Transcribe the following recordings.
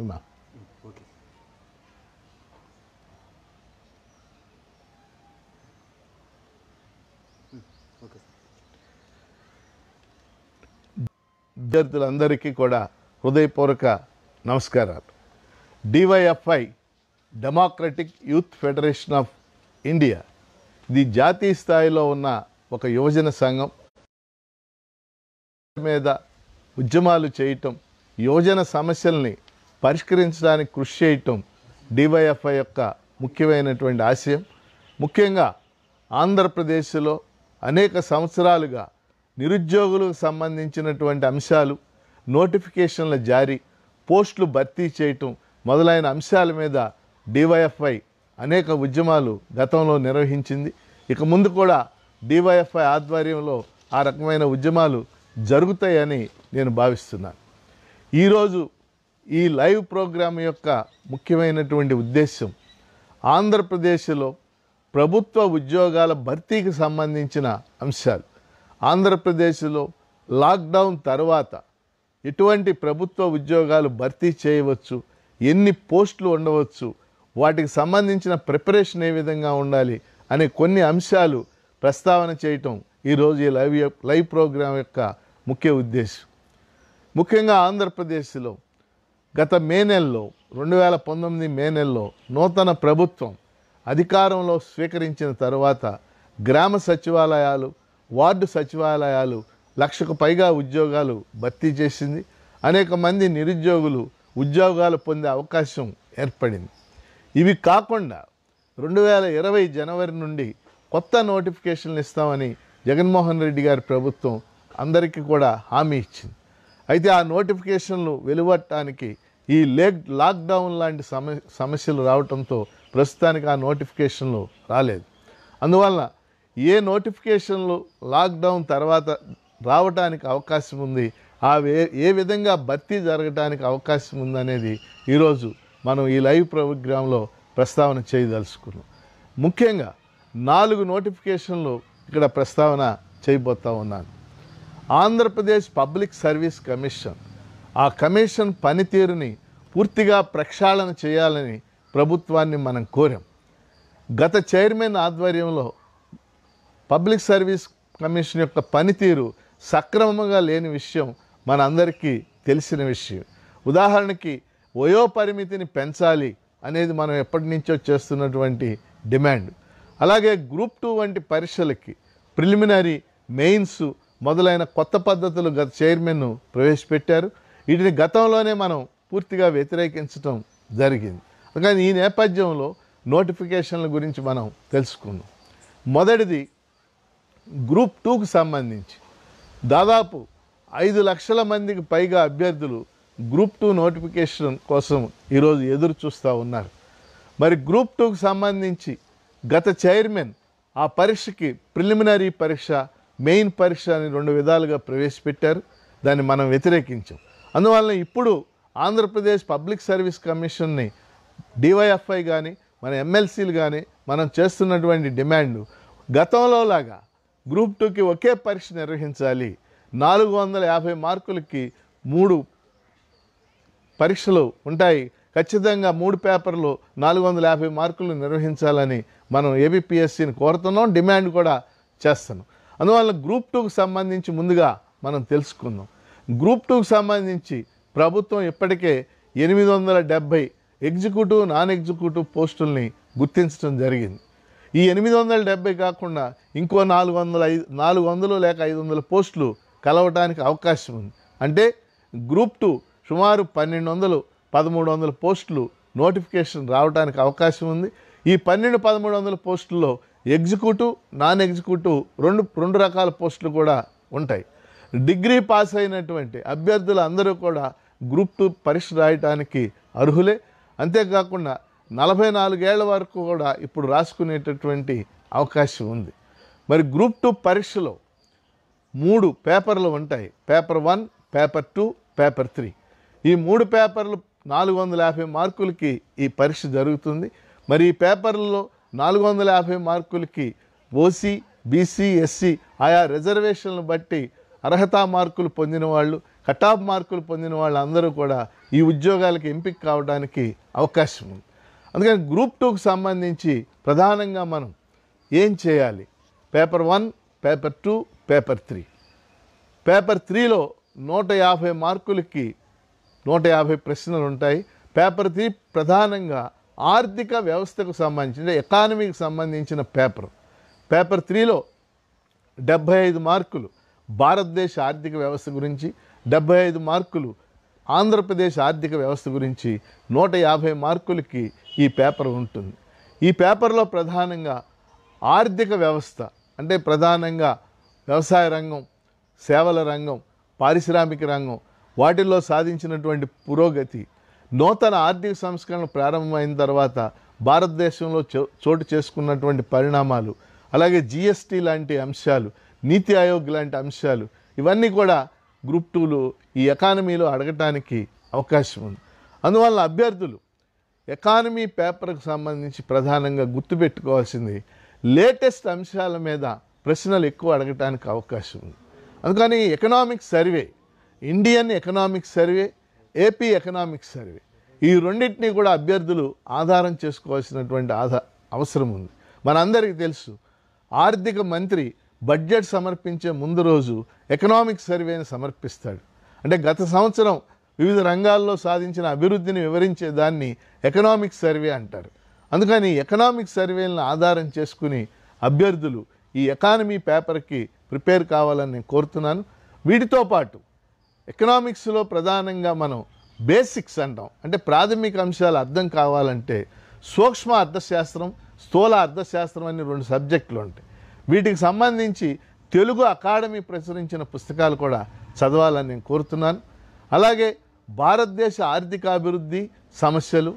అమ్మా hm, విద్యార్థులందరికీ కూడా హృదయపూర్వక నమస్కారాలు DYFI democratic youth federation of India ఇది జాతీయ స్థాయిలో ఉన్న ఒక యువజన సంఘం మీద ఉద్యమాలు చేయటం యువజన సమస్యల్ని పరిష్కరించడానికి కృషి చేయటం డివైఎఫ్ఐ యొక్క ముఖ్యమైనటువంటి ఆశయం ముఖ్యంగా ఆంధ్రప్రదేశ్లో అనేక సంవత్సరాలుగా నిరుద్యోగులకు సంబంధించినటువంటి అంశాలు నోటిఫికేషన్ల జారీ పోస్టులు భర్తీ చేయటం మొదలైన అంశాల మీద డివైఎఫ్ఐ అనేక ఉద్యమాలు గతంలో నిర్వహించింది ఇక ముందు కూడా డివైఎఫ్ఐ ఆధ్వర్యంలో ఆ రకమైన ఉద్యమాలు జరుగుతాయని నేను భావిస్తున్నాను ఈరోజు ఈ లైవ్ ప్రోగ్రాం యొక్క ముఖ్యమైనటువంటి ఉద్దేశం ఆంధ్రప్రదేశ్లో ప్రభుత్వ ఉద్యోగాల భర్తీకి సంబంధించిన అంశాలు ఆంధ్రప్రదేశ్లో లాక్డౌన్ తర్వాత ఎటువంటి ప్రభుత్వ ఉద్యోగాలు భర్తీ చేయవచ్చు ఎన్ని పోస్టులు ఉండవచ్చు వాటికి సంబంధించిన ప్రిపరేషన్ ఏ విధంగా ఉండాలి అనే కొన్ని అంశాలు ప్రస్తావన చేయటం ఈరోజు ఈ లైవ్ లైవ్ ప్రోగ్రాం యొక్క ముఖ్య ఉద్దేశం ముఖ్యంగా ఆంధ్రప్రదేశ్లో గత మే నెలలో రెండు వేల పంతొమ్మిది మే నెలలో నూతన ప్రభుత్వం అధికారంలో స్వీకరించిన తర్వాత గ్రామ సచివాలయాలు వార్డు సచివాలయాలు లక్షకు పైగా ఉద్యోగాలు భర్తీ చేసింది అనేక మంది నిరుద్యోగులు ఉద్యోగాలు పొందే అవకాశం ఏర్పడింది ఇవి కాకుండా రెండు వేల ఇరవై జనవరి నుండి కొత్త నోటిఫికేషన్లు ఇస్తామని జగన్మోహన్ రెడ్డి గారి ప్రభుత్వం అందరికీ కూడా హామీ ఇచ్చింది అయితే ఆ నోటిఫికేషన్లు వెలువట్టడానికి ఈ లేక్ లాక్డౌన్ లాంటి సమ సమస్యలు రావడంతో ప్రస్తుతానికి ఆ నోటిఫికేషన్లు రాలేదు అందువలన ఏ నోటిఫికేషన్లు లాక్డౌన్ తర్వాత రావడానికి అవకాశం ఉంది ఆ ఏ విధంగా భర్తీ జరగడానికి అవకాశం ఉందనేది ఈరోజు మనం ఈ లైవ్ ప్రోగ్రాంలో ప్రస్తావన చేయదలుచుకున్నాం ముఖ్యంగా నాలుగు నోటిఫికేషన్లు ఇక్కడ ప్రస్తావన చేయబోతా ఉన్నాను ఆంధ్రప్రదేశ్ పబ్లిక్ సర్వీస్ కమిషన్ ఆ కమిషన్ పనితీరుని పూర్తిగా ప్రక్షాళన చేయాలని ప్రభుత్వాన్ని మనం కోరాం గత చైర్మన్ ఆధ్వర్యంలో పబ్లిక్ సర్వీస్ కమిషన్ యొక్క పనితీరు సక్రమంగా లేని విషయం మనందరికీ తెలిసిన విషయం ఉదాహరణకి వయోపరిమితిని పెంచాలి అనేది మనం ఎప్పటి నుంచో చేస్తున్నటువంటి డిమాండ్ అలాగే గ్రూప్ టూ వంటి పరీక్షలకి ప్రిలిమినరీ మెయిన్స్ మొదలైన కొత్త పద్ధతులు గత చైర్మన్ ప్రవేశపెట్టారు వీటిని గతంలోనే మనం పూర్తిగా వ్యతిరేకించడం జరిగింది కానీ ఈ నేపథ్యంలో నోటిఫికేషన్ల గురించి మనం తెలుసుకున్నాం మొదటిది గ్రూప్ టూకు సంబంధించి దాదాపు ఐదు లక్షల మందికి పైగా అభ్యర్థులు గ్రూప్ టూ నోటిఫికేషన్ కోసం ఈరోజు ఎదురు చూస్తూ ఉన్నారు మరి గ్రూప్ టూకు సంబంధించి గత చైర్మన్ ఆ పరీక్షకి ప్రిలిమినరీ పరీక్ష మెయిన్ పరీక్ష అని రెండు విధాలుగా ప్రవేశపెట్టారు దాన్ని మనం వ్యతిరేకించాం అందువలన ఇప్పుడు ఆంధ్రప్రదేశ్ పబ్లిక్ సర్వీస్ కమిషన్ని డివైఎఫ్ఐ కానీ మన ఎమ్మెల్సీలు కానీ మనం చేస్తున్నటువంటి డిమాండ్ గతంలో లాగా గ్రూప్ టూకి ఒకే పరీక్ష నిర్వహించాలి నాలుగు వందల యాభై మార్కులకి మూడు పరీక్షలు ఉంటాయి ఖచ్చితంగా మూడు పేపర్లు నాలుగు వందల యాభై మార్కులు నిర్వహించాలని మనం ఏబిపిఎస్సిని కోరుతున్నాం డిమాండ్ కూడా చేస్తున్నాం అందువల్ల గ్రూప్ టూకు సంబంధించి ముందుగా మనం తెలుసుకుందాం గ్రూప్ టూకి సంబంధించి ప్రభుత్వం ఇప్పటికే ఎనిమిది వందల డెబ్భై ఎగ్జిక్యూటివ్ నాన్ ఎగ్జిక్యూటివ్ పోస్టుల్ని గుర్తించడం జరిగింది ఈ ఎనిమిది వందల డెబ్బై కాకుండా ఇంకో నాలుగు వందల ఐదు నాలుగు వందలు లేక ఐదు వందల పోస్టులు కలవటానికి అవకాశం ఉంది అంటే గ్రూప్ టూ సుమారు పన్నెండు వందలు పదమూడు వందల పోస్టులు నోటిఫికేషన్ రావడానికి అవకాశం ఉంది ఈ పన్నెండు పదమూడు వందల పోస్టుల్లో ఎగ్జిక్యూటివ్ నాన్ ఎగ్జిక్యూటివ్ రెండు రెండు రకాల పోస్టులు కూడా ఉంటాయి డిగ్రీ పాస్ అయినటువంటి అభ్యర్థులు అందరూ కూడా గ్రూప్ టూ పరీక్ష రాయటానికి అర్హులే అంతేకాకుండా నలభై నాలుగేళ్ల వరకు కూడా ఇప్పుడు రాసుకునేటటువంటి అవకాశం ఉంది మరి గ్రూప్ టూ పరీక్షలో మూడు పేపర్లు ఉంటాయి paper one paper two paper three ఈ మూడు పేపర్లు నాలుగు వందల యాభై మార్కులకి ఈ పరీక్ష జరుగుతుంది మరి ఈ పేపర్లలో నాలుగు వందల యాభై మార్కులకి ఓసీ బీసీ ఎస్సీ ఆయా రిజర్వేషన్లు బట్టి అర్హత మార్కులు పొందిన వాళ్ళు కటాఫ్ మార్కులు పొందిన వాళ్ళందరూ కూడా ఈ ఉద్యోగాలకు ఎంపిక కావడానికి అవకాశం ఉంది అందుకని గ్రూప్ టూకు సంబంధించి ప్రధానంగా మనం ఏం చేయాలి paper one paper two paper three paper త్రీలో నూట యాభై మార్కులకి నూట యాభై ప్రశ్నలు ఉంటాయి పేపర్ త్రీ ప్రధానంగా ఆర్థిక వ్యవస్థకు సంబంధించిన ఎకానమీకి సంబంధించిన పేపర్ పేపర్ త్రీలో డెబ్భై ఐదు మార్కులు భారతదేశ ఆర్థిక వ్యవస్థ గురించి డెబ్బై ఐదు మార్కులు ఆంధ్రప్రదేశ్ ఆర్థిక వ్యవస్థ గురించి నూట యాభై మార్కులకి ఈ పేపర్ ఉంటుంది ఈ పేపర్లో ప్రధానంగా ఆర్థిక వ్యవస్థ అంటే ప్రధానంగా వ్యవసాయ రంగం సేవల రంగం పారిశ్రామిక రంగం వాటిల్లో సాధించినటువంటి పురోగతి నూతన ఆర్థిక సంస్కరణ ప్రారంభమైన తర్వాత భారతదేశంలో చోటు చేసుకున్నటువంటి పరిణామాలు అలాగే జిఎస్టీ లాంటి అంశాలు నీతి ఆయోగ్ లాంటి అంశాలు ఇవన్నీ కూడా గ్రూప్ టూలు ఈ ఎకానమీలో అడగటానికి అవకాశం ఉంది అందువల్ల అభ్యర్థులు ఎకానమీ పేపర్కు సంబంధించి ప్రధానంగా గుర్తుపెట్టుకోవాల్సింది లేటెస్ట్ అంశాల మీద ప్రశ్నలు ఎక్కువ అడగటానికి అవకాశం ఉంది అందుకని economic survey Indian economic survey AP economic survey ఈ రెండింటినీ కూడా అభ్యర్థులు ఆధారం చేసుకోవాల్సినటువంటి ఆధా అవసరం ఉంది మనందరికీ తెలుసు ఆర్థిక మంత్రి బడ్జెట్ సమర్పించే ముందు రోజు ఎకనామిక్ సర్వేని సమర్పిస్తాడు అంటే గత సంవత్సరం వివిధ రంగాల్లో సాధించిన అభివృద్ధిని వివరించే దాన్ని ఎకనామిక్ సర్వే అంటారు అందుకని ఎకనామిక్ సర్వేలను ఆధారం చేసుకుని అభ్యర్థులు ఈ ఎకానమీ పేపర్కి ప్రిపేర్ కావాలని నేను కోరుతున్నాను వీటితో పాటు ఎకనామిక్స్లో ప్రధానంగా మనం బేసిక్స్ అంటాం అంటే ప్రాథమిక అంశాలు అర్థం కావాలంటే సూక్ష్మ అర్థశాస్త్రం స్థూల అర్థశాస్త్రం అనే రెండు సబ్జెక్టులు ఉంటాయి వీటికి సంబంధించి తెలుగు అకాడమీ ప్రచురించిన పుస్తకాలు కూడా చదవాలని నేను కోరుతున్నాను అలాగే భారతదేశ ఆర్థికాభివృద్ధి సమస్యలు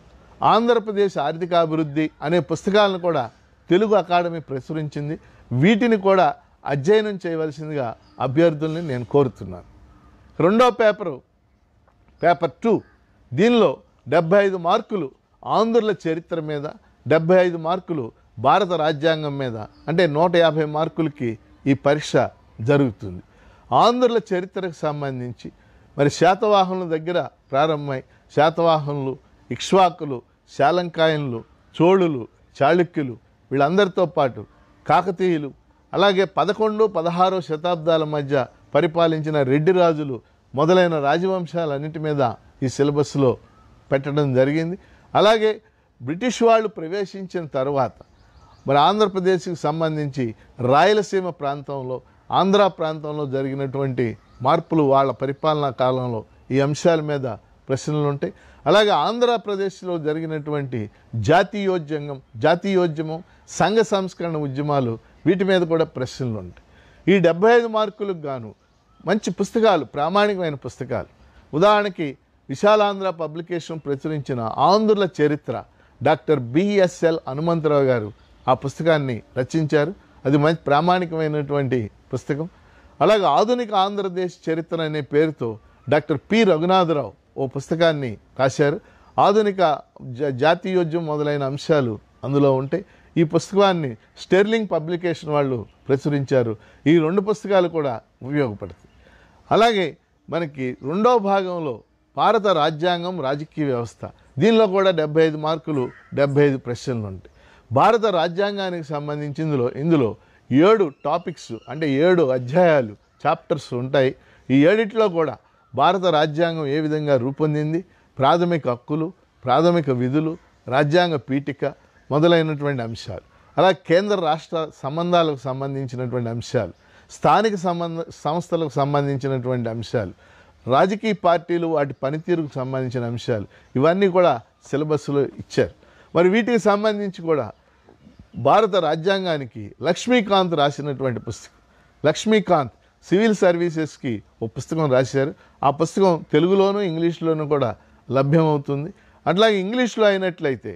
ఆంధ్రప్రదేశ్ ఆర్థికాభివృద్ధి అనే పుస్తకాలను కూడా తెలుగు అకాడమీ ప్రచురించింది వీటిని కూడా అధ్యయనం చేయవలసిందిగా అభ్యర్థుల్ని నేను కోరుతున్నాను రెండో పేపరు పేపర్ టూ దీనిలో డెబ్భై ఐదు మార్కులు ఆంధ్రుల చరిత్ర మీద డెబ్భై ఐదు మార్కులు భారత రాజ్యాంగం మీద అంటే నూట యాభై మార్కులకి ఈ పరీక్ష జరుగుతుంది ఆంధ్రుల చరిత్రకు సంబంధించి మరి శాతవాహనుల దగ్గర ప్రారంభమై శాతవాహనులు ఇక్ష్వాకులు శాలంకాయన్లు చోళులు చాళుక్యులు వీళ్ళందరితో పాటు కాకతీయులు అలాగే పదకొండు పదహారో శతాబ్దాల మధ్య పరిపాలించిన రెడ్డి రాజులు మొదలైన రాజవంశాలన్నింటి మీద ఈ సిలబస్లో పెట్టడం జరిగింది అలాగే బ్రిటిష్ వాళ్ళు ప్రవేశించిన తర్వాత మరి ఆంధ్రప్రదేశ్కి సంబంధించి రాయలసీమ ప్రాంతంలో ఆంధ్ర ప్రాంతంలో జరిగినటువంటి మార్పులు వాళ్ళ పరిపాలనా కాలంలో ఈ అంశాల మీద ప్రశ్నలు ఉంటాయి అలాగే ఆంధ్రప్రదేశ్లో జరిగినటువంటి జాతీయోద్యంగం జాతీయోద్యమం సంఘ సంస్కరణ ఉద్యమాలు వీటి మీద కూడా ప్రశ్నలు ఉంటాయి ఈ డెబ్బై ఐదు మార్కులకు గాను మంచి పుస్తకాలు ప్రామాణికమైన పుస్తకాలు ఉదాహరణకి విశాలాంధ్ర పబ్లికేషన్ ప్రచురించిన ఆంధ్రుల చరిత్ర డాక్టర్ బిఎస్ఎల్ హనుమంతరావు గారు ఆ పుస్తకాన్ని రచించారు అది మంచి ప్రామాణికమైనటువంటి పుస్తకం అలాగే ఆధునిక ఆంధ్రప్రదేశ్ చరిత్ర అనే పేరుతో డాక్టర్ పి రఘునాథరావు ఓ పుస్తకాన్ని రాశారు ఆధునిక జాతీయోద్యం మొదలైన అంశాలు అందులో ఉంటాయి ఈ పుస్తకాన్ని స్టెర్లింగ్ పబ్లికేషన్ వాళ్ళు ప్రచురించారు ఈ రెండు పుస్తకాలు కూడా ఉపయోగపడతాయి అలాగే మనకి రెండవ భాగంలో భారత రాజ్యాంగం రాజకీయ వ్యవస్థ దీనిలో కూడా డెబ్బై ఐదు మార్కులు డెబ్బై ఐదు ప్రశ్నలు ఉంటాయి భారత రాజ్యాంగానికి ఇందులో ఇందులో ఏడు టాపిక్స్ అంటే ఏడు అధ్యాయాలు చాప్టర్స్ ఉంటాయి ఈ ఏడిట్లో కూడా భారత రాజ్యాంగం ఏ విధంగా రూపొందింది ప్రాథమిక హక్కులు ప్రాథమిక విధులు రాజ్యాంగ పీఠిక మొదలైనటువంటి అంశాలు అలా కేంద్ర రాష్ట్ర సంబంధాలకు సంబంధించినటువంటి అంశాలు స్థానిక సంబంధ సంస్థలకు సంబంధించినటువంటి అంశాలు రాజకీయ పార్టీలు వాటి పనితీరుకు సంబంధించిన అంశాలు ఇవన్నీ కూడా సిలబస్లో ఇచ్చారు మరి వీటికి సంబంధించి కూడా భారత రాజ్యాంగానికి లక్ష్మీకాంత్ రాసినటువంటి పుస్తకం లక్ష్మీకాంత్ సివిల్ సర్వీసెస్కి ఒక పుస్తకం రాశారు ఆ పుస్తకం తెలుగులోనూ ఇంగ్లీష్లోనూ కూడా లభ్యమవుతుంది అట్లాగే ఇంగ్లీష్లో అయినట్లయితే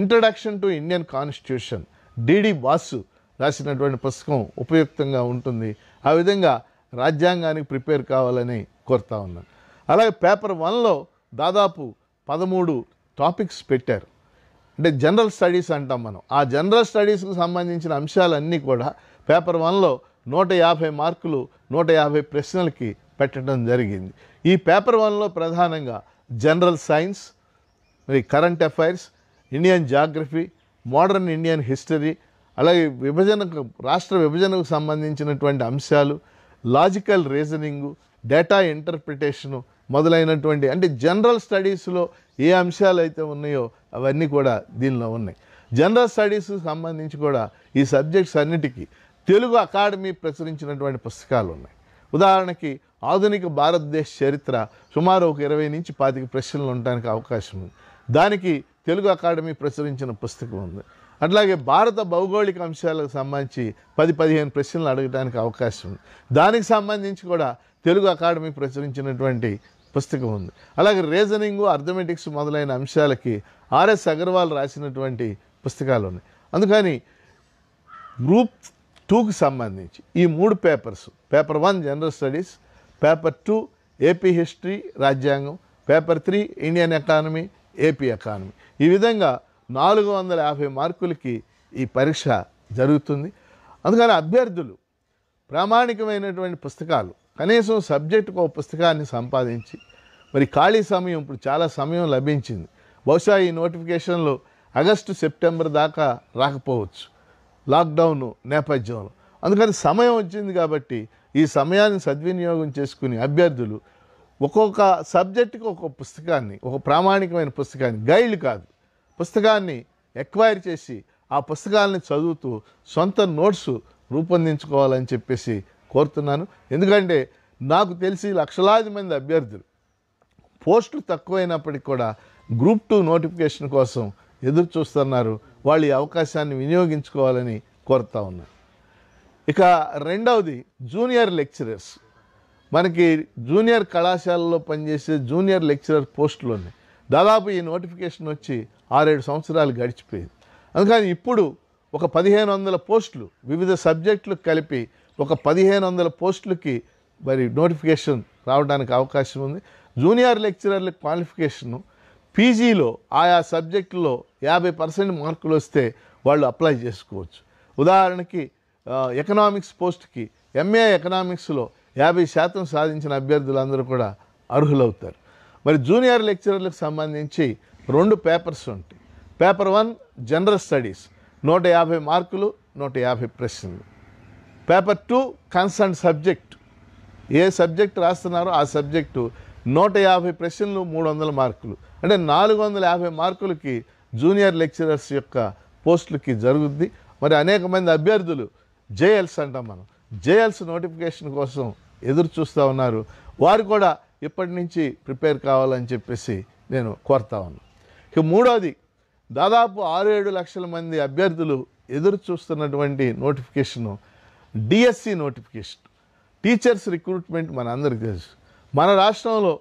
introduction to Indian constitution DD Basu రాసినటువంటి పుస్తకం ఉపయుక్తంగా ఉంటుంది ఆ విధంగా రాజ్యాంగానికి ప్రిపేర్ కావాలని కోరుతా ఉన్నాను అలాగే పేపర్ వన్లో దాదాపు పదమూడు టాపిక్స్ పెట్టారు అంటే జనరల్ స్టడీస్ అంటాం మనం ఆ జనరల్ స్టడీస్కు సంబంధించిన అంశాలన్నీ కూడా పేపర్ వన్లో నూట యాభై మార్కులు నూట యాభై ప్రశ్నలకి పెట్టడం జరిగింది ఈ పేపర్ వన్లో ప్రధానంగా జనరల్ సైన్స్ మరి current affairs Indian geography modern Indian history అలాగే విభజనకు రాష్ట్ర విభజనకు సంబంధించినటువంటి అంశాలు లాజికల్ రీజనింగు డేటా ఇంటర్ప్రిటేషను మొదలైనటువంటి అంటే జనరల్ స్టడీస్లో ఏ అంశాలు అయితే ఉన్నాయో అవన్నీ కూడా దీనిలో ఉన్నాయి జనరల్ స్టడీస్ సంబంధించి కూడా ఈ సబ్జెక్ట్స్ అన్నిటికీ తెలుగు అకాడమీ ప్రచురించినటువంటి పుస్తకాలు ఉన్నాయి ఉదాహరణకి ఆధునిక భారతదేశ చరిత్ర సుమారు ఒక ఇరవై నుంచి పాతిక ప్రశ్నలు ఉండడానికి అవకాశం ఉంది దానికి తెలుగు అకాడమీ ప్రచురించిన పుస్తకం ఉంది అట్లాగే భారత భౌగోళిక అంశాలకు సంబంధించి పది పదిహేను ప్రశ్నలు అడగడానికి అవకాశం ఉంది దానికి సంబంధించి కూడా తెలుగు అకాడమీ ప్రచురించినటువంటి పుస్తకం ఉంది అలాగే రీజనింగు అర్థమెటిక్స్ మొదలైన అంశాలకి ఆర్ఎస్ అగర్వాల్ రాసినటువంటి పుస్తకాలు ఉన్నాయి అందుకని గ్రూప్ టూకి సంబంధించి ఈ మూడు papers paper one general studies paper two AP history రాజ్యాంగం paper three Indian economy AP economy ఈ విధంగా నాలుగు వందల యాభై మార్కులకి ఈ పరీక్ష జరుగుతుంది అందుకని అభ్యర్థులు ప్రామాణికమైనటువంటి పుస్తకాలు కనీసం సబ్జెక్టుకు ఒక పుస్తకాన్ని సంపాదించి మరి ఖాళీ సమయం ఇప్పుడు చాలా సమయం లభించింది బహుశా ఈ నోటిఫికేషన్లు ఆగస్టు సెప్టెంబర్ దాకా రాకపోవచ్చు లాక్డౌన్ నేపథ్యంలో అందుకని సమయం వచ్చింది కాబట్టి ఈ సమయాన్ని సద్వినియోగం చేసుకుని అభ్యర్థులు ఒక్కొక్క సబ్జెక్టుకి ఒక పుస్తకాన్ని ఒక ప్రామాణికమైన పుస్తకాన్ని గైడ్ కాదు పుస్తకాన్ని ఎక్వైర్ చేసి ఆ పుస్తకాలని చదువుతూ సొంత నోట్స్ రూపొందించుకోవాలని చెప్పేసి కోరుతున్నాను ఎందుకంటే నాకు తెలిసి లక్షలాది మంది అభ్యర్థులు పోస్టులు తక్కువైనప్పటికి కూడా గ్రూప్ టూ నోటిఫికేషన్ కోసం ఎదురు చూస్తున్నారు వాళ్ళు ఈ అవకాశాన్ని వినియోగించుకోవాలని కోరుతా ఉన్నారు ఇక రెండవది జూనియర్ లెక్చరర్స్ మనకి జూనియర్ కళాశాలలో పనిచేసే జూనియర్ లెక్చరర్ పోస్టులు ఉన్నాయి దాదాపు ఈ నోటిఫికేషన్ వచ్చి ఆరేడు సంవత్సరాలు గడిచిపోయింది అందుకని ఇప్పుడు ఒక పదిహేను వందల పోస్టులు వివిధ సబ్జెక్టులు కలిపి ఒక పదిహేను వందల పోస్టులకి మరి నోటిఫికేషన్ రావడానికి అవకాశం ఉంది జూనియర్ లెక్చరర్ల క్వాలిఫికేషను పీజీలో ఆయా సబ్జెక్టులో యాభై పర్సెంట్ మార్కులు వస్తే వాళ్ళు అప్లై చేసుకోవచ్చు ఉదాహరణకి ఎకనామిక్స్ పోస్ట్కి ఎంఏ ఎకనామిక్స్లో యాభై శాతం సాధించిన అభ్యర్థులందరూ కూడా అర్హులవుతారు మరి జూనియర్ లెక్చరర్లకు సంబంధించి రెండు పేపర్స్ ఉంటాయి పేపర్ వన్ జనరల్ స్టడీస్ నూట యాభై మార్కులు నూట యాభై ప్రశ్నలు పేపర్ టూ కన్సర్న్ సబ్జెక్ట్ ఏ సబ్జెక్ట్ రాస్తున్నారో ఆ సబ్జెక్టు నూట యాభై ప్రశ్నలు మూడు వందల మార్కులు అంటే నాలుగు వందల యాభై మార్కులకి జూనియర్ లెక్చరర్స్ యొక్క పోస్టులకి జరుగుద్ది మరి అనేక మంది అభ్యర్థులు జేఎల్స్ అంటాం మనం జేఎల్స్ నోటిఫికేషన్ కోసం ఎదురు చూస్తూ ఉన్నారు వారు కూడా ఇప్పటి నుంచి ప్రిపేర్ కావాలని చెప్పేసి నేను కోరుతా ఉన్నాను ఇక మూడోది దాదాపు ఆరు ఏడు లక్షల మంది అభ్యర్థులు ఎదురు చూస్తున్నటువంటి notification DSC notification teachers recruitment మన అందరికి తెలుసు మన రాష్ట్రంలో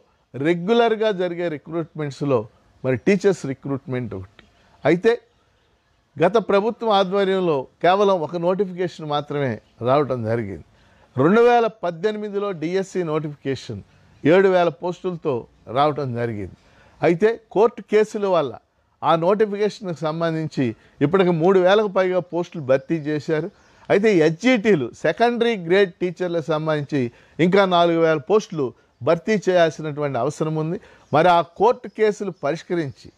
రెగ్యులర్గా జరిగే రిక్రూట్మెంట్స్లో మరి టీచర్స్ రిక్రూట్మెంట్ ఒకటి అయితే గత ప్రభుత్వం ఆధ్వర్యంలో కేవలం ఒక నోటిఫికేషన్ మాత్రమే రావటం జరిగింది రెండు వేల పద్దెనిమిదిలో డిఎస్సి నోటిఫికేషన్ ఏడు వేల పోస్టులతో రావటం జరిగింది అయితే కోర్టు కేసుల వల్ల ఆ నోటిఫికేషన్కి సంబంధించి ఇప్పటికి మూడు వేలకు పైగా పోస్టులు భర్తీ చేశారు అయితే హెచ్జిటీలు సెకండరీ గ్రేడ్ టీచర్లకు సంబంధించి ఇంకా నాలుగు వేల పోస్టులు భర్తీ చేయాల్సినటువంటి అవసరం ఉంది మరి ఆ కోర్టు కేసులు పరిష్కరించి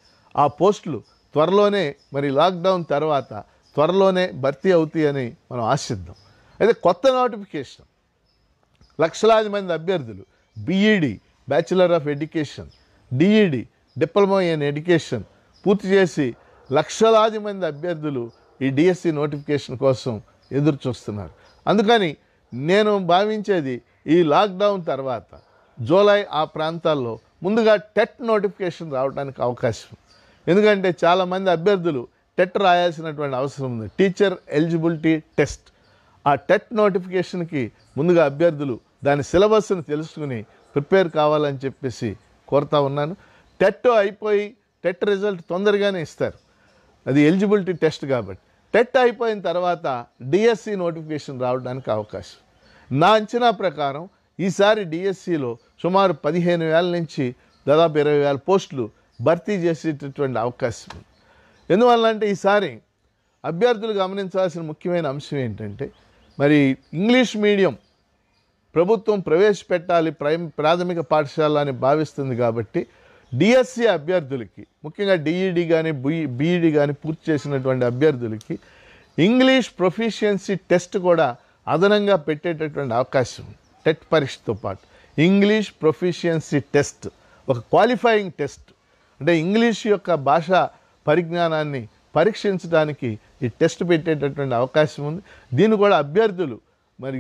ఆ పోస్టులు త్వరలోనే మరి లాక్డౌన్ తర్వాత త్వరలోనే భర్తీ అవుతాయని మనం ఆశిద్దాం అయితే కొత్త నోటిఫికేషన్ లక్షలాది మంది అభ్యర్థులు BEd bachelor of education DEd diploma in education పూర్తి చేసి లక్షలాది మంది అభ్యర్థులు ఈ డిఎస్సి నోటిఫికేషన్ కోసం ఎదురు చూస్తున్నారు అందుకని నేను భావించేది ఈ లాక్డౌన్ తర్వాత జూలై ఆ ప్రాంతాల్లో ముందుగా టెట్ నోటిఫికేషన్ రావడానికి అవకాశం ఎందుకంటే చాలామంది అభ్యర్థులు టెట్ రాయాల్సినటువంటి అవసరం ఉంది టీచర్ ఎలిజిబిలిటీ టెస్ట్ ఆ టెట్ నోటిఫికేషన్కి ముందుగా అభ్యర్థులు దాని సిలబస్ని తెలుసుకుని ప్రిపేర్ కావాలని చెప్పేసి కోరుతా ఉన్నాను టెట్ అయిపోయి టెట్ రిజల్ట్ తొందరగానే ఇస్తారు అది ఎలిజిబిలిటీ టెస్ట్ కాబట్టి టెట్ అయిపోయిన తర్వాత డిఎస్సి e నోటిఫికేషన్ రావడానికి అవకాశం నా అంచనా ప్రకారం ఈసారి డిఎస్సిలో e సుమారు పదిహేను వేల నుంచి దాదాపు ఇరవై వేల పోస్టులు భర్తీ చేసేటటువంటి అవకాశం ఉంది ఎందువల్ల అంటే ఈసారి అభ్యర్థులు గమనించాల్సిన ముఖ్యమైన అంశం ఏంటంటే మరి ఇంగ్లీష్ మీడియం ప్రభుత్వం ప్రవేశపెట్టాలి ప్రై ప్రాథమిక పాఠశాల అని భావిస్తుంది కాబట్టి డిఎస్సి అభ్యర్థులకి ముఖ్యంగా డిఈడి కానీ బి బీఈడి కానీ పూర్తి చేసినటువంటి అభ్యర్థులకి ఇంగ్లీష్ ప్రొఫిషియన్సీ టెస్ట్ కూడా అదనంగా పెట్టేటటువంటి అవకాశం టెట్ పరీక్షతో పాటు ఇంగ్లీష్ ప్రొఫిషియన్సీ టెస్ట్ ఒక క్వాలిఫైయింగ్ టెస్ట్ అంటే ఇంగ్లీష్ యొక్క భాష పరిజ్ఞానాన్ని పరీక్షించడానికి ఈ టెస్ట్ పెట్టేటటువంటి అవకాశం ఉంది దీన్ని కూడా అభ్యర్థులు మరి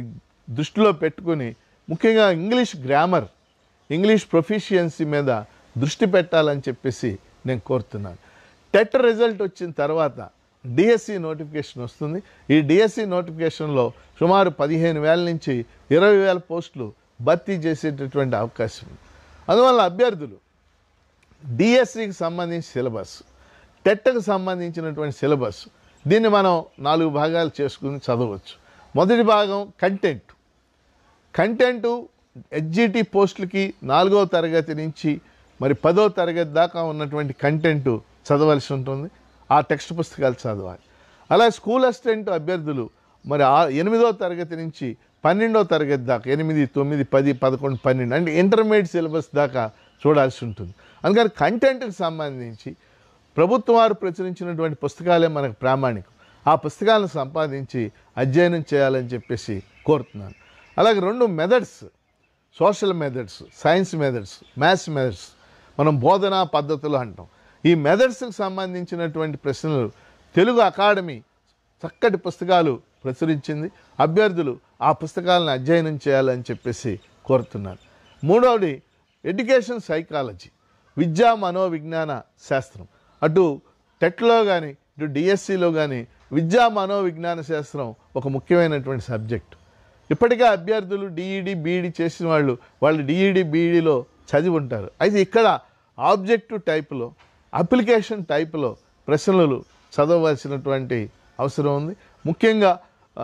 దృష్టిలో పెట్టుకుని ముఖ్యంగా ఇంగ్లీష్ గ్రామర్ ఇంగ్లీష్ ప్రొఫిషియన్సీ మీద దృష్టి పెట్టాలని చెప్పేసి నేను కోరుతున్నాను టెట్ రిజల్ట్ వచ్చిన తర్వాత డిఎస్సి నోటిఫికేషన్ వస్తుంది ఈ డిఎస్సి నోటిఫికేషన్లో సుమారు పదిహేను వేల నుంచి ఇరవై వేల పోస్టులు భర్తీ చేసేటటువంటి అవకాశం ఉంది అందువల్ల అభ్యర్థులు డిఎస్సికి సంబంధించిన సిలబస్ టెట్కు సంబంధించినటువంటి సిలబస్ దీన్ని మనం నాలుగు భాగాలు చేసుకుని చదవచ్చు మొదటి భాగం కంటెంట్ కంటెంటు ఎస్జిటి పోస్టులకి నాలుగవ తరగతి నుంచి మరి పదో తరగతి దాకా ఉన్నటువంటి కంటెంట్ చదవలసి ఉంటుంది ఆ టెక్స్ట్ పుస్తకాలు చదవాలి అలా స్కూల్ అసిస్టెంట్ అభ్యర్థులు మరి ఆ ఎనిమిదో తరగతి నుంచి పన్నెండో తరగతి దాకా ఎనిమిది తొమ్మిది పది పదకొండు పన్నెండు అంటే ఇంటర్మీడియట్ సిలబస్ దాకా చూడాల్సి ఉంటుంది అందుకని కంటెంట్కి సంబంధించి ప్రభుత్వం వారు ప్రచురించినటువంటి పుస్తకాలే మనకు ప్రామాణికం ఆ పుస్తకాలను సంపాదించి అధ్యయనం చేయాలని చెప్పేసి కోరుతున్నాను అలాగే రెండు methods social methods science methods maths methods మనం బోధనా పద్ధతులు అంటాం ఈ మెథడ్స్కి సంబంధించినటువంటి ప్రశ్నలు తెలుగు అకాడమీ చక్కటి పుస్తకాలు ప్రచురించింది అభ్యర్థులు ఆ పుస్తకాలను అధ్యయనం చేయాలని చెప్పేసి కోరుతున్నారు మూడవది ఎడ్యుకేషన్ సైకాలజీ విద్యా మనోవిజ్ఞాన శాస్త్రం అటు టెట్లో కానీ ఇటు డిఎస్సిలో కానీ విద్యా మనోవిజ్ఞాన శాస్త్రం ఒక ముఖ్యమైనటువంటి సబ్జెక్ట్ ఇప్పటికే అభ్యర్థులు డిఈడి బీఈడి చేసిన వాళ్ళు వాళ్ళు డిఈడి బీఈడిలో చదివి ఉంటారు అయితే ఇక్కడ ఆబ్జెక్టివ్ టైప్లో అప్లికేషన్ టైప్లో ప్రశ్నలు చదవవలసినటువంటి అవసరం ఉంది ముఖ్యంగా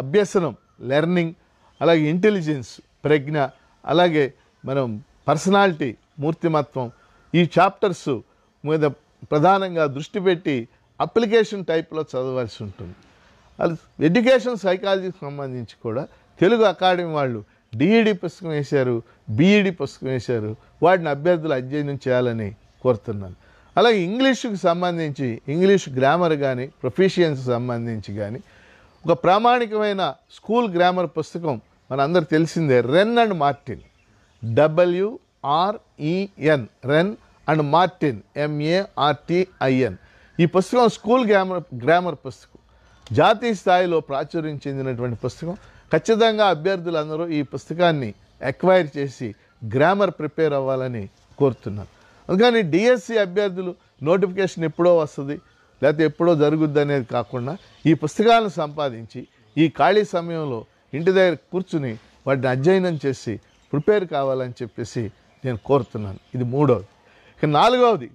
అభ్యసనం లెర్నింగ్ అలాగే ఇంటెలిజెన్స్ ప్రజ్ఞ అలాగే మనం పర్సనాలిటీ మూర్తిమత్వం ఈ చాప్టర్స్ మీద ప్రధానంగా దృష్టి పెట్టి అప్లికేషన్ టైప్లో చదవాల్సి ఉంటుంది ఎడ్యుకేషన్ సైకాలజీకి సంబంధించి కూడా తెలుగు అకాడమీ వాళ్ళు డిఈడి పుస్తకం వేశారు బీఈడి పుస్తకం వేశారు వాటిని అభ్యర్థులు అధ్యయనం చేయాలని కోరుతున్నాను అలాగే ఇంగ్లీషుకి సంబంధించి ఇంగ్లీష్ గ్రామర్ కానీ ప్రొఫిషియన్స్కి సంబంధించి కానీ ఒక ప్రామాణికమైన స్కూల్ గ్రామర్ పుస్తకం మనందరూ తెలిసిందే Wren and Martin WREN Wren and Martin MARTIN ఈ పుస్తకం స్కూల్ గ్రామర్ గ్రామర్ పుస్తకం జాతీయ స్థాయిలో ప్రాచుర్యం చెందినటువంటి పుస్తకం ఖచ్చితంగా అభ్యర్థులందరూ ఈ పుస్తకాన్ని ఎక్వైర్ చేసి గ్రామర్ ప్రిపేర్ అవ్వాలని కోరుతున్నాను అందుకని డిఎస్సి అభ్యర్థులు నోటిఫికేషన్ ఎప్పుడో వస్తుంది లేకపోతే ఎప్పుడో జరుగుద్ది అనేది కాకుండా ఈ పుస్తకాలను సంపాదించి ఈ ఖాళీ సమయంలో ఇంటి దగ్గర కూర్చుని వాటిని అధ్యయనం చేసి ప్రిపేర్ కావాలని చెప్పేసి నేను కోరుతున్నాను ఇది మూడవది ఇక నాలుగవది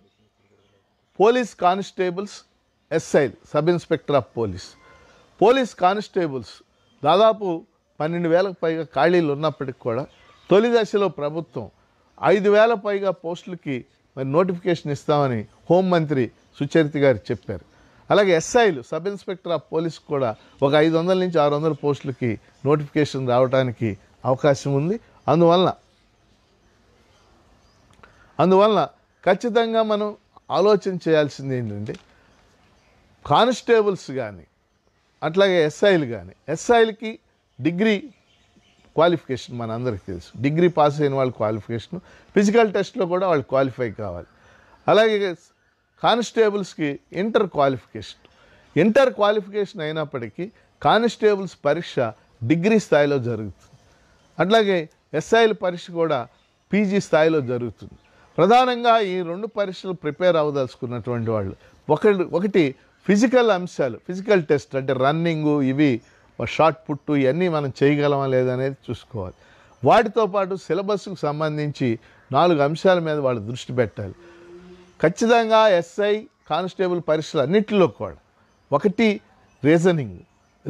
police constables SI sub inspector of police police constables దాదాపు పన్నెండు వేలకు పైగా ఖాళీలు ఉన్నప్పటికి కూడా తొలి దశలో ప్రభుత్వం ఐదు వేల పైగా పోస్టులకి మరి నోటిఫికేషన్ ఇస్తామని హోంమంత్రి సుచరిత గారు చెప్పారు అలాగే ఎస్ఐలు సబ్ ఇన్స్పెక్టర్ ఆఫ్ పోలీస్ కూడా ఒక ఐదు వందల నుంచి ఆరు వందల పోస్టులకి నోటిఫికేషన్ రావడానికి అవకాశం ఉంది అందువలన అందువలన ఖచ్చితంగా మనం ఆలోచన చేయాల్సింది ఏంటంటే కానిస్టేబుల్స్ కానీ అట్లాగే ఎస్ఐలు కానీ ఎస్ఐలకి డిగ్రీ క్వాలిఫికేషన్ మన తెలుసు డిగ్రీ పాస్ అయిన వాళ్ళ క్వాలిఫికేషన్ ఫిజికల్ టెస్ట్లో కూడా వాళ్ళు క్వాలిఫై కావాలి అలాగే కానిస్టేబుల్స్కి ఇంటర్ క్వాలిఫికేషన్ ఇంటర్ క్వాలిఫికేషన్ అయినప్పటికీ కానిస్టేబుల్స్ పరీక్ష డిగ్రీ స్థాయిలో జరుగుతుంది అట్లాగే ఎస్ఐల పరీక్ష కూడా పీజీ స్థాయిలో జరుగుతుంది ప్రధానంగా ఈ రెండు పరీక్షలు ప్రిపేర్ అవ్వదలుచుకున్నటువంటి వాళ్ళు ఒకటి ఒకటి ఫిజికల్ అంశాలు ఫిజికల్ టెస్ట్ అంటే రన్నింగు ఇవి షార్ట్ పుట్టు ఇవన్నీ మనం చేయగలమా లేదనేది చూసుకోవాలి వాటితో పాటు సిలబస్కు సంబంధించి నాలుగు అంశాల మీద వాళ్ళు దృష్టి పెట్టాలి ఖచ్చితంగా ఎస్ఐ కానిస్టేబుల్ పరీక్షలు అన్నింటిలో కూడా ఒకటి రీజనింగ్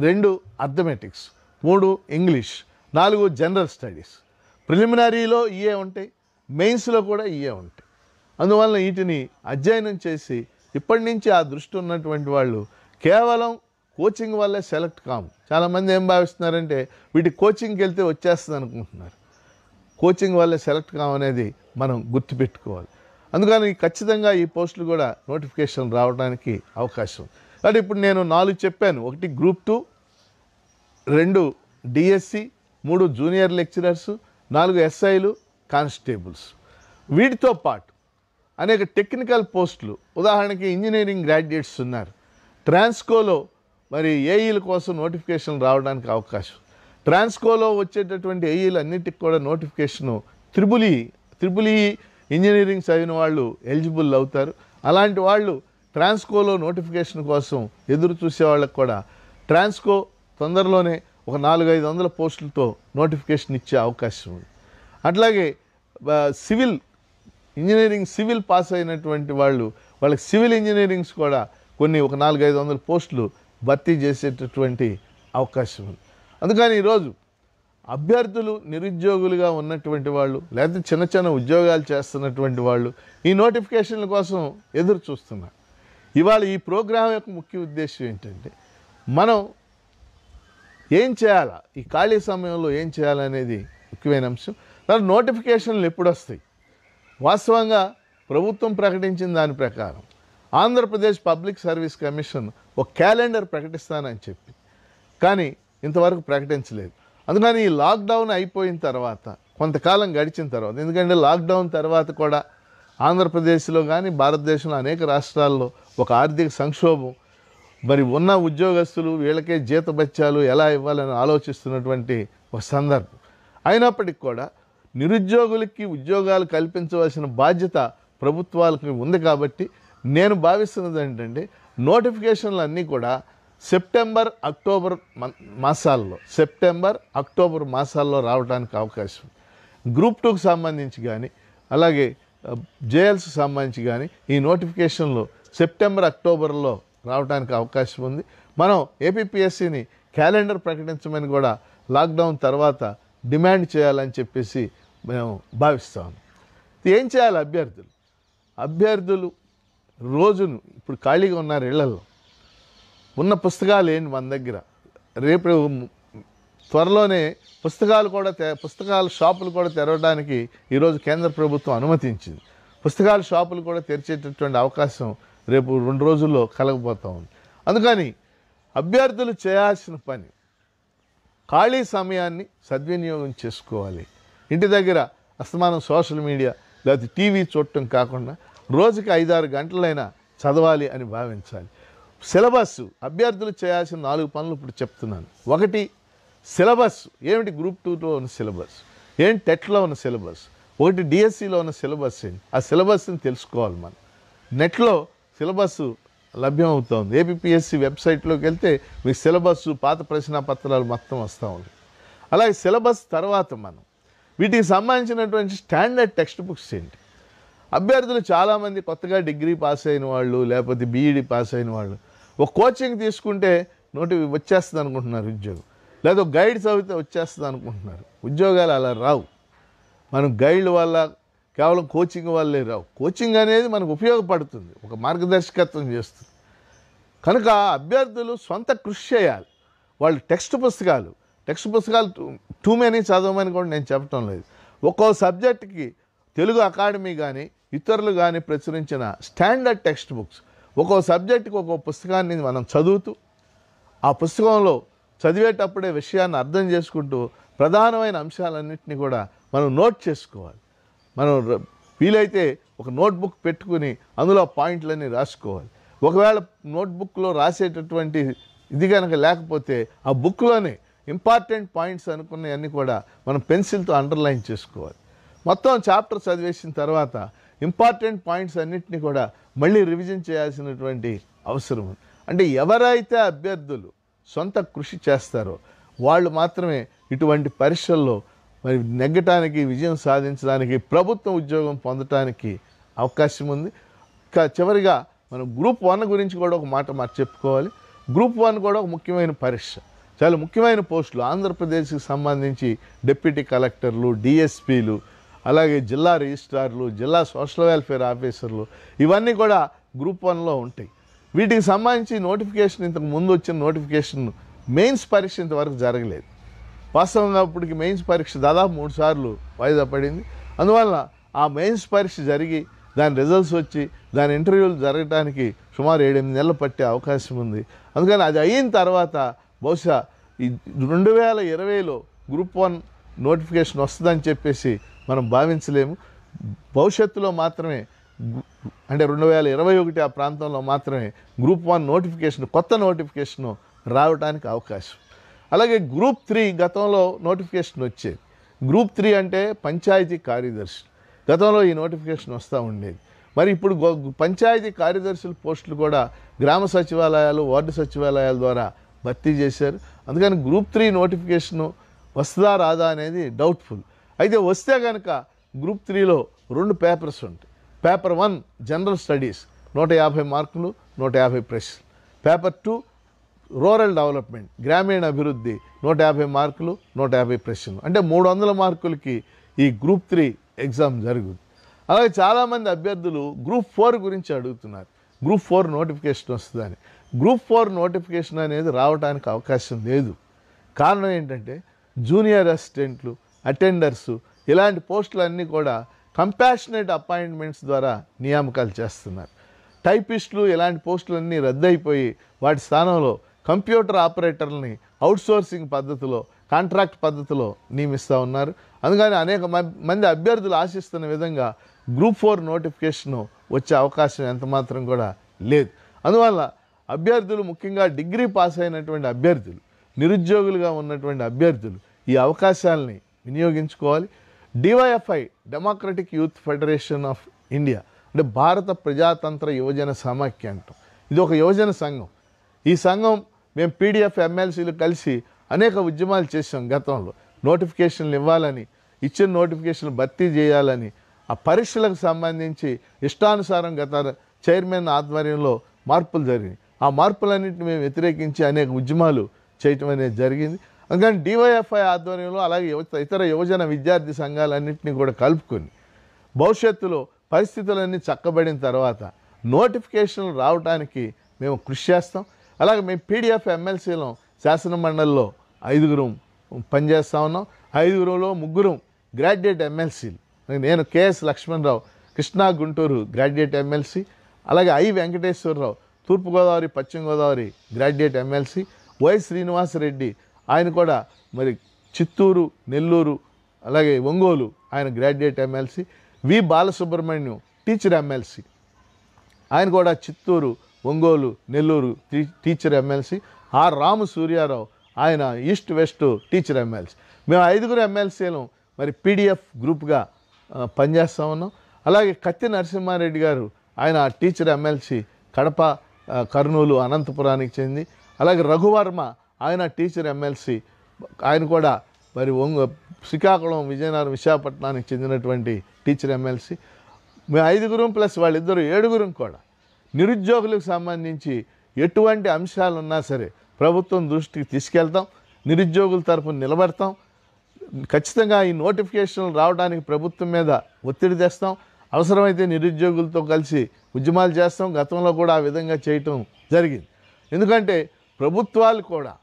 రెండు అథమెటిక్స్ మూడు ఇంగ్లీష్ నాలుగు జనరల్ స్టడీస్ ప్రిలిమినరీలో ఇయే ఉంటాయి మెయిన్స్లో కూడా ఇయే ఉంటాయి అందువలన వీటిని అధ్యయనం చేసి ఇప్పటి నుంచి ఆ దృష్టి ఉన్నటువంటి వాళ్ళు కేవలం కోచింగ్ వల్లే సెలెక్ట్ కాము చాలామంది ఏం భావిస్తున్నారంటే వీటి కోచింగ్కి వెళ్తే వచ్చేస్తుంది అనుకుంటున్నారు కోచింగ్ వల్లే సెలెక్ట్ అనేది మనం గుర్తుపెట్టుకోవాలి అందుకని ఖచ్చితంగా ఈ పోస్టులు కూడా నోటిఫికేషన్ రావడానికి అవకాశం కాబట్టి ఇప్పుడు నేను నాలుగు చెప్పాను ఒకటి గ్రూప్ టూ రెండు డిఎస్సి e, మూడు జూనియర్ లెక్చరర్స్ నాలుగు ఎస్ఐలు కానిస్టేబుల్స్ వీటితో పాటు అనేక టెక్నికల్ పోస్టులు ఉదాహరణకి ఇంజనీరింగ్ గ్రాడ్యుయేట్స్ ఉన్నారు ట్రాన్స్కోలో మరి ఏఈల e కోసం నోటిఫికేషన్ రావడానికి అవకాశం ట్రాన్స్కోలో వచ్చేటటువంటి ఏఈలు e అన్నిటికి కూడా నోటిఫికేషను త్రిబులి త్రిబులి ఇంజనీరింగ్ చదివిన వాళ్ళు ఎలిజిబుల్ అవుతారు అలాంటి వాళ్ళు ట్రాన్స్కోలో నోటిఫికేషన్ కోసం ఎదురు చూసే వాళ్ళకు కూడా ట్రాన్స్కో తొందరలోనే ఒక నాలుగు ఐదు వందల పోస్టులతో నోటిఫికేషన్ ఇచ్చే అవకాశం ఉంది అట్లాగే సివిల్ ఇంజనీరింగ్ సివిల్ పాస్ అయినటువంటి వాళ్ళు వాళ్ళకి సివిల్ ఇంజనీరింగ్స్ కూడా కొన్ని ఒక నాలుగు ఐదు వందల పోస్టులు భర్తీ చేసేటటువంటి అవకాశం ఉంది అందుకని ఈరోజు అభ్యర్థులు నిరుద్యోగులుగా ఉన్నటువంటి వాళ్ళు లేకపోతే చిన్న చిన్న ఉద్యోగాలు చేస్తున్నటువంటి వాళ్ళు ఈ నోటిఫికేషన్ల కోసం ఎదురు చూస్తున్నారు ఇవాళ ఈ ప్రోగ్రాం యొక్క ముఖ్య ఉద్దేశం ఏంటంటే మనం ఏం చేయాలా ఈ ఖాళీ సమయంలో ఏం చేయాలనేది ముఖ్యమైన అంశం దాని నోటిఫికేషన్లు ఎప్పుడు వస్తాయి వాస్తవంగా ప్రభుత్వం ప్రకటించిన దాని ప్రకారం ఆంధ్రప్రదేశ్ పబ్లిక్ సర్వీస్ కమిషన్ ఒక క్యాలెండర్ ప్రకటిస్తానని చెప్పి కానీ ఇంతవరకు ప్రకటించలేదు అందుకని ఈ లాక్డౌన్ అయిపోయిన తర్వాత కొంతకాలం గడిచిన తర్వాత ఎందుకంటే లాక్డౌన్ తర్వాత కూడా ఆంధ్రప్రదేశ్లో కానీ భారతదేశంలో అనేక రాష్ట్రాల్లో ఒక ఆర్థిక సంక్షోభం మరి ఉన్న ఉద్యోగస్తులు వీళ్ళకే జీతబత్యాలు ఎలా ఇవ్వాలని ఆలోచిస్తున్నటువంటి ఒక సందర్భం అయినప్పటికీ కూడా నిరుద్యోగులకి ఉద్యోగాలు కల్పించవలసిన బాధ్యత ప్రభుత్వాలకి ఉంది కాబట్టి నేను భావిస్తున్నది ఏంటంటే నోటిఫికేషన్లు అన్నీ కూడా సెప్టెంబర్ అక్టోబర్ మాసాల్లో సెప్టెంబర్ అక్టోబర్ మాసాల్లో రావడానికి అవకాశం గ్రూప్ టూకి సంబంధించి కానీ అలాగే జేఎల్స్కి సంబంధించి కానీ ఈ నోటిఫికేషన్లు సెప్టెంబర్ అక్టోబర్లో రావడానికి అవకాశం ఉంది మనం ఏపీఎస్సిని క్యాలెండర్ ప్రకటించమని కూడా లాక్డౌన్ తర్వాత డిమాండ్ చేయాలని చెప్పేసి మేము భావిస్తాము ఏం చేయాలి అభ్యర్థులు అభ్యర్థులు రోజును ఇప్పుడు ఖాళీగా ఉన్నారు ఇళ్లలో ఉన్న పుస్తకాలు ఏంటి మన దగ్గర రేపు త్వరలోనే పుస్తకాలు కూడా పుస్తకాల షాపులు కూడా తెరవడానికి ఈరోజు కేంద్ర ప్రభుత్వం అనుమతించింది పుస్తకాల షాపులు కూడా తెరిచేటటువంటి అవకాశం రేపు రెండు రోజుల్లో కలగబోతూ ఉంది అందుకని అభ్యర్థులు చేయాల్సిన పని ఖాళీ సమయాన్ని సద్వినియోగం చేసుకోవాలి ఇంటి దగ్గర అస్తమానం సోషల్ మీడియా లేకపోతే టీవీ చూడటం కాకుండా రోజుకి ఐదారు గంటలైనా చదవాలి అని భావించాలి సిలబస్ అభ్యర్థులు చేయాల్సిన నాలుగు పనులు ఇప్పుడు చెప్తున్నాను ఒకటి సిలబస్ ఏమిటి గ్రూప్ టూలో ఉన్న సిలబస్ ఏంటి టెట్లో ఉన్న సిలబస్ ఒకటి డిఎస్సిలో ఉన్న సిలబస్ ఏంటి ఆ సిలబస్ని తెలుసుకోవాలి మనం నెట్లో సిలబస్ లభ్యం ఏపీఎస్సి వెబ్సైట్లోకి వెళ్తే మీకు సిలబస్ పాత ప్రశ్న పత్రాలు మొత్తం వస్తూ ఉంది అలాగే సిలబస్ తర్వాత మనం వీటికి సంబంధించినటువంటి స్టాండర్డ్ టెక్స్ట్ బుక్స్ ఏంటి అభ్యర్థులు చాలామంది కొత్తగా డిగ్రీ పాస్ అయిన వాళ్ళు లేకపోతే బీఈడి పాస్ అయిన వాళ్ళు ఒక కోచింగ్ తీసుకుంటే నోటి వచ్చేస్తుంది అనుకుంటున్నారు ఉద్యోగం లేదా గైడ్ చదివితే వచ్చేస్తుంది అనుకుంటున్నారు ఉద్యోగాలు అలా రావు మనం గైడ్ వల్ల కేవలం కోచింగ్ వల్లే రావు కోచింగ్ అనేది మనకు ఉపయోగపడుతుంది ఒక మార్గదర్శకత్వం చేస్తుంది కనుక అభ్యర్థులు సొంత కృషి చేయాలి వాళ్ళు టెక్స్ట్ పుస్తకాలు టెక్స్ట్ పుస్తకాలు టూ మెనీ చదవమని కూడా నేను చెప్పటం లేదు ఒక్కో సబ్జెక్ట్కి తెలుగు అకాడమీ కానీ ఇతరులు కానీ ప్రచురించిన స్టాండర్డ్ టెక్స్ట్ బుక్స్ ఒక్కో సబ్జెక్టుకి ఒక్కో పుస్తకాన్ని మనం చదువుతూ ఆ పుస్తకంలో చదివేటప్పుడే విషయాన్ని అర్థం చేసుకుంటూ ప్రధానమైన అంశాలన్నింటినీ కూడా మనం నోట్ చేసుకోవాలి మనం వీలైతే ఒక నోట్బుక్ పెట్టుకుని అందులో పాయింట్లన్నీ రాసుకోవాలి ఒకవేళ నోట్బుక్లో రాసేటటువంటి ఇది కనుక లేకపోతే ఆ బుక్లోనే ఇంపార్టెంట్ పాయింట్స్ అనుకున్నవన్నీ కూడా మనం పెన్సిల్తో అండర్లైన్ చేసుకోవాలి మొత్తం చాప్టర్ చదివేసిన తర్వాత ఇంపార్టెంట్ పాయింట్స్ అన్నింటినీ కూడా మళ్ళీ రివిజన్ చేయాల్సినటువంటి అవసరం ఉంది అంటే ఎవరైతే అభ్యర్థులు సొంత కృషి చేస్తారో వాళ్ళు మాత్రమే ఇటువంటి పరీక్షల్లో మరి నెగ్గటానికి విజయం సాధించడానికి ప్రభుత్వ ఉద్యోగం పొందటానికి అవకాశం ఉంది చివరిగా మనం గ్రూప్ వన్ గురించి కూడా ఒక మాట మరి చెప్పుకోవాలి గ్రూప్ వన్ కూడా ఒక ముఖ్యమైన పరీక్ష చాలా ముఖ్యమైన పోస్టులు ఆంధ్రప్రదేశ్కి సంబంధించి డిప్యూటీ కలెక్టర్లు డిఎస్పీలు అలాగే జిల్లా రిజిస్ట్రార్లు జిల్లా సోషల్ వెల్ఫేర్ ఆఫీసర్లు ఇవన్నీ కూడా గ్రూప్ వన్లో ఉంటాయి వీటికి సంబంధించి నోటిఫికేషన్ ఇంతకు ముందు వచ్చిన నోటిఫికేషన్ మెయిన్స్ పరీక్ష ఇంతవరకు జరగలేదు వాస్తవంగా మెయిన్స్ పరీక్ష దాదాపు మూడు సార్లు వాయిదా పడింది అందువల్ల ఆ మెయిన్స్ పరీక్ష జరిగి దాని రిజల్ట్స్ వచ్చి దాని ఇంటర్వ్యూలు జరగడానికి సుమారు ఏడెనిమిది నెలలు పట్టే అవకాశం ఉంది అందుకని అది అయిన తర్వాత బహుశా ఈ రెండు వేల ఇరవైలో గ్రూప్ వన్ నోటిఫికేషన్ వస్తుందని చెప్పేసి మనం భావించలేము భవిష్యత్తులో మాత్రమే అంటే రెండు వేల ఇరవై ఒకటి ఆ ప్రాంతంలో మాత్రమే గ్రూప్ వన్ నోటిఫికేషన్ కొత్త నోటిఫికేషన్ రావడానికి అవకాశం అలాగే గ్రూప్ త్రీ గతంలో నోటిఫికేషన్ వచ్చేది గ్రూప్ త్రీ అంటే పంచాయతీ కార్యదర్శి గతంలో ఈ నోటిఫికేషన్ వస్తూ ఉండేది మరి ఇప్పుడు పంచాయతీ కార్యదర్శుల పోస్టులు కూడా గ్రామ సచివాలయాలు వార్డు సచివాలయాల ద్వారా భర్తీ చేశారు అందుకని గ్రూప్ త్రీ నోటిఫికేషన్ వస్తుందా రాదా అనేది డౌట్ఫుల్ అయితే వస్తే కనుక గ్రూప్ త్రీలో రెండు పేపర్స్ ఉంటాయి పేపర్ వన్ జనరల్ స్టడీస్ నూట యాభై మార్కులు నూట యాభై ప్రశ్నలు పేపర్ టూ రూరల్ డెవలప్మెంట్ గ్రామీణ అభివృద్ధి నూట యాభై మార్కులు నూట యాభై ప్రశ్నలు అంటే మూడు వందల మార్కులకి ఈ గ్రూప్ త్రీ ఎగ్జామ్ జరుగుతుంది అలాగే చాలామంది అభ్యర్థులు గ్రూప్ ఫోర్ గురించి అడుగుతున్నారు గ్రూప్ ఫోర్ నోటిఫికేషన్ వస్తుందని గ్రూప్ ఫోర్ నోటిఫికేషన్ అనేది రావడానికి అవకాశం లేదు కారణం ఏంటంటే జూనియర్ అసిస్టెంట్లు అటెండర్సు ఇలాంటి పోస్టులన్నీ కూడా కంపాషనేట్ అపాయింట్మెంట్స్ ద్వారా నియామకాలు చేస్తున్నారు టైపిస్టులు ఇలాంటి పోస్టులన్నీ రద్దయిపోయి వాటి స్థానంలో కంప్యూటర్ ఆపరేటర్ని అవుట్సోర్సింగ్ పద్ధతిలో కాంట్రాక్ట్ పద్ధతిలో నియమిస్తూ ఉన్నారు అందుకని అనేక మంది అభ్యర్థులు ఆశిస్తున్న విధంగా గ్రూప్ ఫోర్ నోటిఫికేషన్ వచ్చే అవకాశం ఎంతమాత్రం కూడా లేదు అందువల్ల అభ్యర్థులు ముఖ్యంగా డిగ్రీ పాస్ అయినటువంటి అభ్యర్థులు నిరుద్యోగులుగా ఉన్నటువంటి అభ్యర్థులు ఈ అవకాశాలని వినియోగించుకోవాలి DYFI democratic youth federation of India అంటే భారత ప్రజాతంత్ర యువజన సమాఖ్య అంటాం ఇది ఒక యువజన సంఘం ఈ సంఘం మేము పీడిఎఫ్ ఎమ్మెల్సీలు కలిసి అనేక ఉద్యమాలు చేసాం గతంలో నోటిఫికేషన్లు ఇవ్వాలని ఇచ్చిన నోటిఫికేషన్లు భర్తీ చేయాలని ఆ పరీక్షలకు సంబంధించి ఇష్టానుసారం గత చైర్మన్ ఆధ్వర్యంలో మార్పులు జరిగినాయి ఆ మార్పులన్నింటిని మేము వ్యతిరేకించి అనేక ఉద్యమాలు చేయటం అనేది జరిగింది అందుకని డివైఎఫ్ఐ ఆధ్వర్యంలో అలాగే యువ ఇతర యువజన విద్యార్థి సంఘాలన్నింటినీ కూడా కలుపుకొని భవిష్యత్తులో పరిస్థితులన్నీ చక్కబడిన తర్వాత నోటిఫికేషన్లు రావడానికి మేము కృషి చేస్తాం అలాగే మేము పీడిఎఫ్ ఎమ్మెల్సీలను శాసన మండలిలో ఐదుగురు పనిచేస్తూ ఉన్నాం ఐదుగురులో ముగ్గురు గ్రాడ్యుయేట్ ఎమ్మెల్సీలు నేను K S Lakshmana Rao Krishna Guntur graduate MLC అలాగే ఐ వెంకటేశ్వరరావు తూర్పుగోదావరి పశ్చిమ Godavari graduate MLC Y Srinivasa Reddy ఆయన కూడా మరి చిత్తూరు నెల్లూరు అలాగే ఒంగోలు ఆయన graduate MLC V Balasubrahmanyam teacher MLC ఆయన కూడా Chittoor Ongole Nellore teacher MLC R Ramu Surya Rao ఆయన ఈస్ట్ వెస్ట్ టీచర్ ఎమ్మెల్సీ మేము ఐదుగురు ఎమ్మెల్సీలు మరి పీడిఎఫ్ గ్రూప్గా పనిచేస్తూ ఉన్నాం అలాగే కత్తి నరసింహారెడ్డి గారు ఆయన టీచర్ ఎమ్మెల్సీ కడప కర్నూలు అనంతపురానికి చెంది అలాగే రఘువర్మ ఆయన టీచర్ ఎమ్మెల్సీ ఆయన కూడా మరి ఒంగు శ్రీకాకుళం విజయనగరం విశాఖపట్నానికి చెందినటువంటి టీచర్ ఎమ్మెల్సీ మీ ఐదుగురు ప్లస్ వాళ్ళిద్దరు ఏడుగురం కూడా నిరుద్యోగులకు సంబంధించి ఎటువంటి అంశాలు ఉన్నా సరే ప్రభుత్వం దృష్టికి తీసుకెళ్తాం నిరుద్యోగుల తరపున నిలబడతాం ఖచ్చితంగా ఈ నోటిఫికేషన్లు రావడానికి ప్రభుత్వం మీద ఒత్తిడి తెస్తాం అవసరమైతే నిరుద్యోగులతో కలిసి ఉద్యమాలు చేస్తాం గతంలో కూడా ఆ విధంగా చేయటం జరిగింది ఎందుకంటే ప్రభుత్వాలు కూడా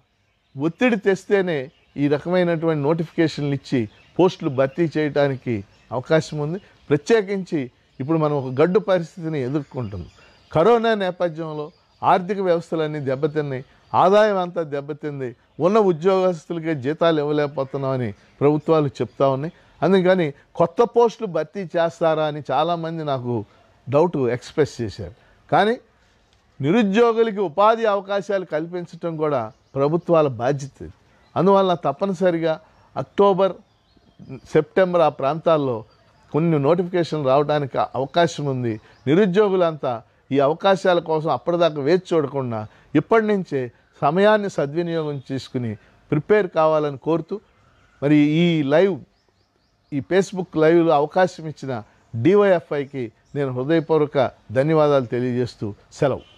ఒత్తిడి తెస్తేనే ఈ రకమైనటువంటి నోటిఫికేషన్లు ఇచ్చి పోస్టులు భర్తీ చేయడానికి అవకాశం ఉంది ప్రత్యేకించి ఇప్పుడు మనం ఒక గడ్డు పరిస్థితిని ఎదుర్కొంటుంది కరోనా నేపథ్యంలో ఆర్థిక వ్యవస్థలన్నీ దెబ్బతిన్నాయి ఆదాయం అంతా దెబ్బతింది ఉన్న ఉద్యోగస్తులకే జీతాలు ఇవ్వలేకపోతున్నామని ప్రభుత్వాలు చెప్తా ఉన్నాయి అందుకని కొత్త పోస్టులు భర్తీ చేస్తారా అని చాలామంది నాకు డౌట్ ఎక్స్ప్రెస్ చేశారు కానీ నిరుద్యోగులకి ఉపాధి అవకాశాలు కల్పించడం కూడా ప్రభుత్వాల బాధ్యత అందువల్ల తప్పనిసరిగా అక్టోబర్ సెప్టెంబర్ ఆ ప్రాంతాల్లో కొన్ని నోటిఫికేషన్ రావడానికి అవకాశం ఉంది నిరుద్యోగులంతా ఈ అవకాశాల కోసం అప్పటిదాకా వేచి చూడకుండా ఇప్పటి నుంచే సమయాన్ని సద్వినియోగం చేసుకుని ప్రిపేర్ కావాలని కోరుతూ మరి ఈ లైవ్ ఈ ఫేస్బుక్ లైవ్లో అవకాశం ఇచ్చిన డివైఎఫ్ఐకి నేను హృదయపూర్వక ధన్యవాదాలు తెలియజేస్తూ సెలవు